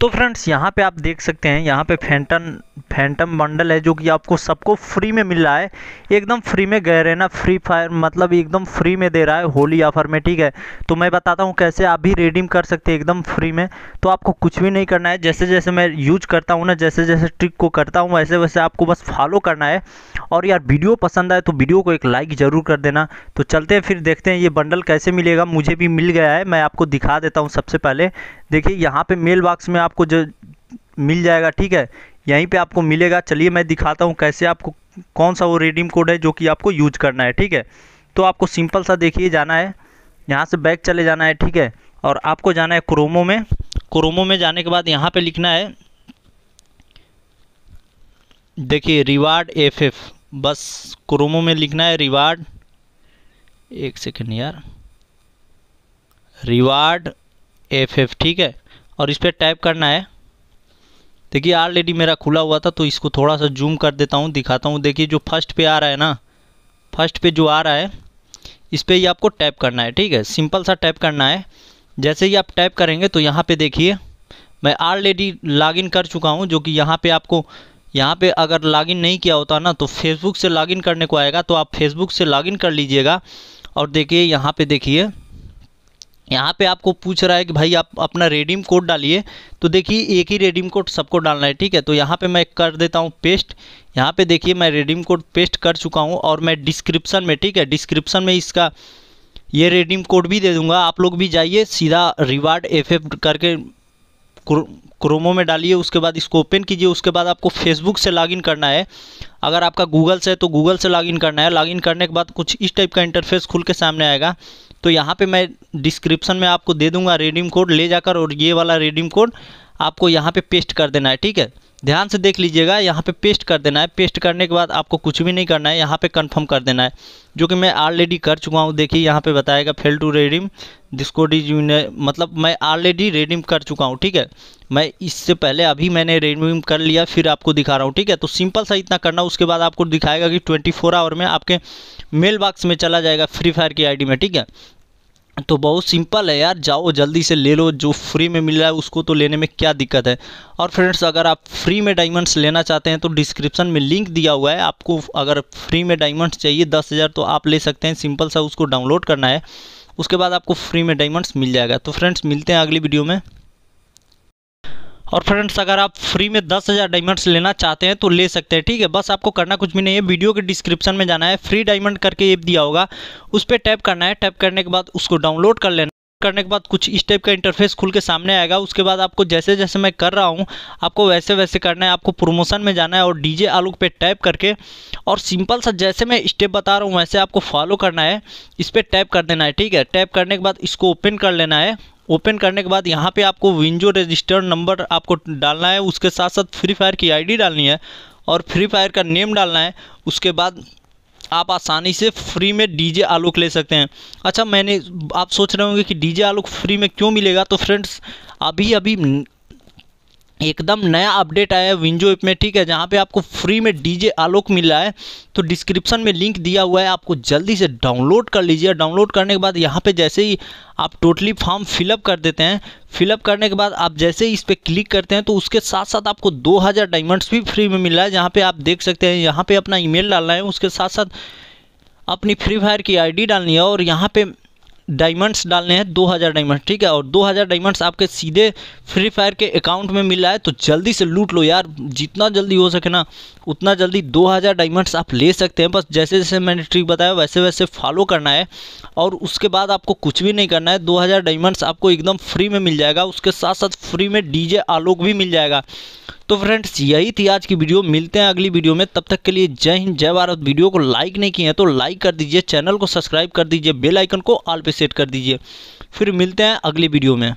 तो फ्रेंड्स यहाँ पे आप देख सकते हैं यहाँ पे फैंटन फैंटम बंडल है जो कि आपको सबको फ्री में मिल रहा है एकदम फ्री में गए रहना फ्री फायर मतलब एकदम फ्री में दे रहा है होली ऑफर में ठीक है तो मैं बताता हूँ कैसे आप भी रिडीम कर सकते हैं एकदम फ्री में तो आपको कुछ भी नहीं करना है जैसे जैसे मैं यूज करता हूँ ना जैसे जैसे ट्रिक को करता हूँ वैसे वैसे आपको बस फॉलो करना है और यार वीडियो पसंद आए तो वीडियो को एक लाइक ज़रूर कर देना तो चलते हैं फिर देखते हैं ये बंडल कैसे मिलेगा मुझे भी मिल गया है मैं आपको दिखा देता हूँ सबसे पहले देखिए यहाँ पर मेल बॉक्स में आप आपको जो मिल जाएगा ठीक है यहीं पे आपको मिलेगा चलिए मैं दिखाता हूँ कैसे आपको कौन सा वो रिडीम कोड है जो कि आपको यूज करना है ठीक है तो आपको सिंपल सा देखिए जाना है यहाँ से बैक चले जाना है ठीक है और आपको जाना है क्रोमो में क्रोमो में जाने के बाद यहाँ पर लिखना है देखिए रिवार्ड एफ एफ बस क्रोमो में लिखना है रिवार्ड एक सेकेंड यार रिवार्ड एफ एफ ठीक है और इस पर टाइप करना है देखिए ऑलरेडी मेरा खुला हुआ था तो इसको थोड़ा सा जूम कर देता हूँ दिखाता हूँ देखिए जो फर्स्ट पे आ रहा है ना फर्स्ट पे जो आ रहा है इस पर ही आपको टैप करना है ठीक है सिंपल सा टैप करना है जैसे ही आप टैप करेंगे तो यहाँ पे देखिए मैं ऑलरेडी लॉगिन कर चुका हूँ जो कि यहाँ पे आपको यहाँ पे अगर लॉगिन नहीं किया होता ना तो फेसबुक से लॉगिन करने को आएगा तो आप फेसबुक से लॉगिन कर लीजिएगा और देखिए यहाँ पे देखिए यहाँ पे आपको पूछ रहा है कि भाई आप अपना रेडीम कोड डालिए तो देखिए एक ही रेडीम कोड सबको डालना है ठीक है तो यहाँ पे मैं कर देता हूँ पेस्ट यहाँ पे देखिए मैं रेडीम कोड पेस्ट कर चुका हूँ और मैं डिस्क्रिप्शन में ठीक है डिस्क्रिप्शन में इसका ये रेडीम कोड भी दे दूंगा आप लोग भी जाइए सीधा रिवार्ड एफ एफ करके क्रोमो में डालिए उसके बाद इसको ओपन कीजिए उसके बाद आपको फेसबुक से लॉगिन करना है अगर आपका गूगल से है तो गूगल से लॉगिन करना है लॉगिन करने के बाद कुछ इस टाइप का इंटरफेस खुल के सामने आएगा तो यहाँ पे मैं डिस्क्रिप्शन में आपको दे दूंगा रेडीम कोड ले जाकर और ये वाला रेडीम कोड आपको यहाँ पे पेस्ट कर देना है ठीक है ध्यान से देख लीजिएगा यहाँ पे पेस्ट कर देना है पेस्ट करने के बाद आपको कुछ भी नहीं करना है यहाँ पे कंफर्म कर देना है जो कि मैं ऑलरेडी कर चुका हूँ देखिए यहाँ पे बताएगा फेल टू रेडीम जिसको डिजूने मतलब मैं ऑलरेडी रेडीम कर चुका हूँ ठीक है मैं इससे पहले अभी मैंने रेडीम कर लिया फिर आपको दिखा रहा हूँ ठीक है तो सिंपल सा इतना करना उसके बाद आपको दिखाएगा कि ट्वेंटी आवर में आपके मेल बॉक्स में चला जाएगा फ्री फायर की आई में ठीक है तो बहुत सिंपल है यार जाओ जल्दी से ले लो जो फ्री में मिल रहा है उसको तो लेने में क्या दिक्कत है और फ्रेंड्स अगर आप फ्री में डायमंड्स लेना चाहते हैं तो डिस्क्रिप्शन में लिंक दिया हुआ है आपको अगर फ्री में डायमंड्स चाहिए दस हज़ार तो आप ले सकते हैं सिंपल सा उसको डाउनलोड करना है उसके बाद आपको फ्री में डायमंड्स मिल जाएगा तो फ्रेंड्स मिलते हैं अगली वीडियो में और फ्रेंड्स अगर आप फ्री में दस हज़ार डायमंड्स लेना चाहते हैं तो ले सकते हैं ठीक है बस आपको करना कुछ भी नहीं है वीडियो के डिस्क्रिप्शन में जाना है फ्री डायमंड करके ऐप दिया होगा उस पर टैप करना है टैप करने के बाद उसको डाउनलोड कर लेना करने के बाद कुछ इस टाइप का इंटरफेस खुल के सामने आएगा उसके बाद आपको जैसे जैसे मैं कर रहा हूँ आपको वैसे वैसे करना है आपको प्रमोशन में जाना है और डीजे आलू पे टैप करके और सिंपल सा जैसे मैं स्टेप बता रहा हूँ वैसे आपको फॉलो करना है इस पर टैप कर देना है ठीक है टैप करने के बाद इसको ओपन कर लेना है ओपन करने के बाद यहाँ पे आपको विंजो रजिस्टर्ड नंबर आपको डालना है उसके साथ साथ फ्री फायर की आईडी डालनी है और फ्री फायर का नेम डालना है उसके बाद आप आसानी से फ्री में डीजे आलोक ले सकते हैं अच्छा मैंने आप सोच रहे होंगे कि डीजे आलोक फ्री में क्यों मिलेगा तो फ्रेंड्स अभी अभी एकदम नया अपडेट आया है विंजो ऐप में ठीक है जहाँ पे आपको फ्री में डीजे आलोक मिल रहा है तो डिस्क्रिप्शन में लिंक दिया हुआ है आपको जल्दी से डाउनलोड कर लीजिए डाउनलोड करने के बाद यहाँ पे जैसे ही आप टोटली फॉर्म फिलअप कर देते हैं फिलअप करने के बाद आप जैसे ही इस पर क्लिक करते हैं तो उसके साथ साथ आपको दो डायमंड्स भी फ्री में मिल रहा है जहाँ पर आप देख सकते हैं यहाँ पर अपना ईमेल डालना है उसके साथ साथ अपनी फ्री फायर की आई डालनी है और यहाँ पर डायमंड्स डालने हैं 2000 डायमंड ठीक है और 2000 डायमंड्स आपके सीधे फ्री फायर के अकाउंट में मिल रहा है तो जल्दी से लूट लो यार जितना जल्दी हो सके ना उतना जल्दी 2000 डायमंड्स आप ले सकते हैं बस जैसे जैसे मैंने ट्रिक बताया वैसे वैसे फॉलो करना है और उसके बाद आपको कुछ भी नहीं करना है दो डायमंड्स आपको एकदम फ्री में मिल जाएगा उसके साथ साथ फ्री में डी आलोक भी मिल जाएगा तो फ्रेंड्स यही थी आज की वीडियो मिलते हैं अगली वीडियो में तब तक के लिए जय हिंद जय भारत वीडियो को लाइक नहीं किए हैं तो लाइक कर दीजिए चैनल को सब्सक्राइब कर दीजिए बेल आइकन को ऑल पे सेट कर दीजिए फिर मिलते हैं अगली वीडियो में